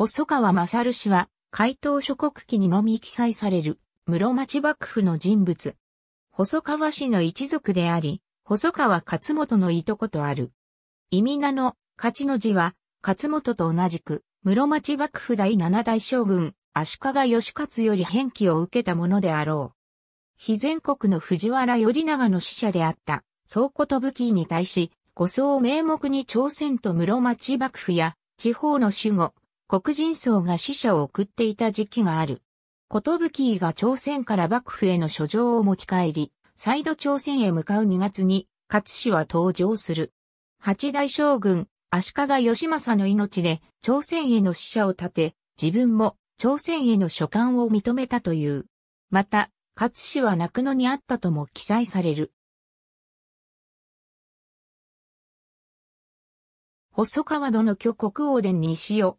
細川勝氏は、回答諸国記にのみ記載される、室町幕府の人物。細川氏の一族であり、細川勝元のいとことある。意味名の、勝の字は、勝元と同じく、室町幕府第七代将軍、足利義勝より変記を受けたものであろう。非全国の藤原頼長の使者であった、総古と武器に対し、五層名目に朝鮮と室町幕府や、地方の守護、黒人層が死者を送っていた時期がある。ことぶきが朝鮮から幕府への書状を持ち帰り、再度朝鮮へ向かう2月に、勝氏は登場する。八代将軍、足利義政の命で朝鮮への使者を立て、自分も朝鮮への書簡を認めたという。また、勝氏は泣くのにあったとも記載される。細川殿居国王殿西尾、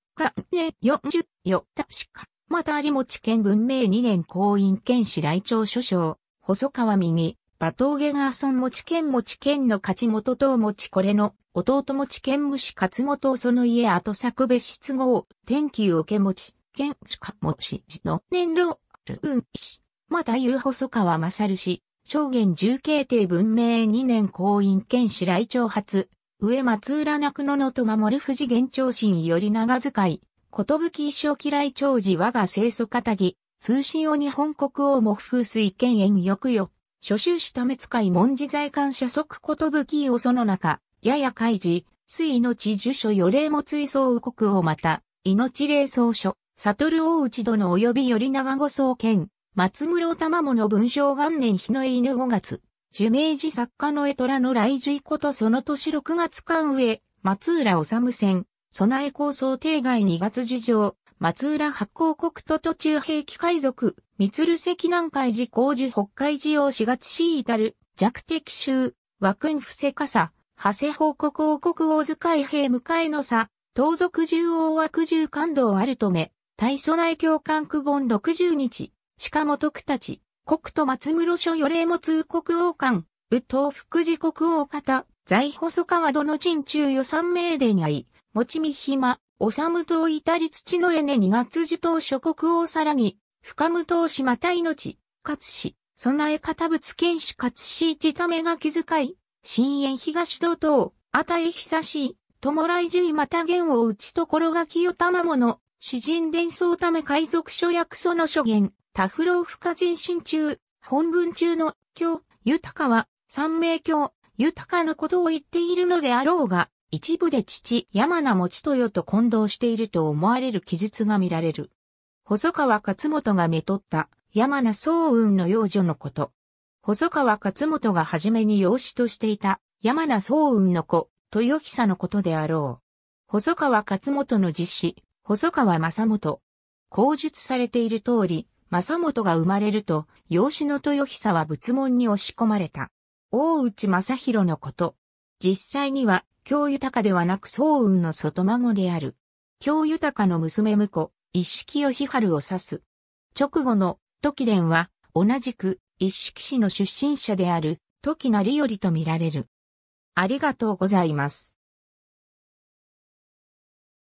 関連40よ、確か。また有持県文明2年公院県市来庁所掌、細川右、馬頭毛川村持県持県の勝元等持これの、弟持県虫勝元その家後作別室号、天気受け持ち、県主か持ちの年老、る運氏。また有細川勝氏、証言重慶帝文明2年公院県市来庁発、上松浦中野のと守る富士元長神より長使い、ことぶき一生嫌い長寺我が清楚か木、通信を日本国王も風水権縁欲よ、諸州しため使い文字財官社即ことぶきをその中、やや開示、水命樹書予霊も追送右国をまた、命霊奏書、悟る大内殿及びより長御総剣、松室玉物文章元年日の犬5月。著名寺作家の江虎の来獣ことその年6月間上、松浦治戦、備え構想定外2月事情、松浦発行国と途中兵器海賊、三鶴石南海寺工事北海寺を4月死至る、弱敵衆、和君伏せ傘、長谷報告王国王図い兵迎えの差、盗賊獣王枠獣感動あるとめ、大備内教官区本60日、しかも徳たち、国と松室所与霊も通国王官、右藤福寺国王方、在細川殿陣中予算命令にあい、持ち見暇、おさむといたり土のえね二月とう諸国王さらぎ、深むとうしまた命、かつし、備え方物剣士かつし一ためが気遣い、深淵東道等、あたえ久しい、じゅ獣また弦を打ちところが清玉の、詩人伝送ため海賊所略その所言。多フロー不可人心中、本文中の教、豊かは、三名教、豊かのことを言っているのであろうが、一部で父、山名持豊と混同していると思われる記述が見られる。細川勝元がめとった山名総雲の幼女のこと。細川勝元が初めに養子としていた山名総雲の子、豊久のことであろう。細川勝元の実子、細川正元。口述されている通り、政元が生まれると、養子の豊久は仏門に押し込まれた。大内正弘のこと。実際には、京豊ではなく宗雲の外孫である。京豊の娘婿、一式義春を指す。直後の時伝は、同じく一式氏の出身者である時成よりと見られる。ありがとうございます。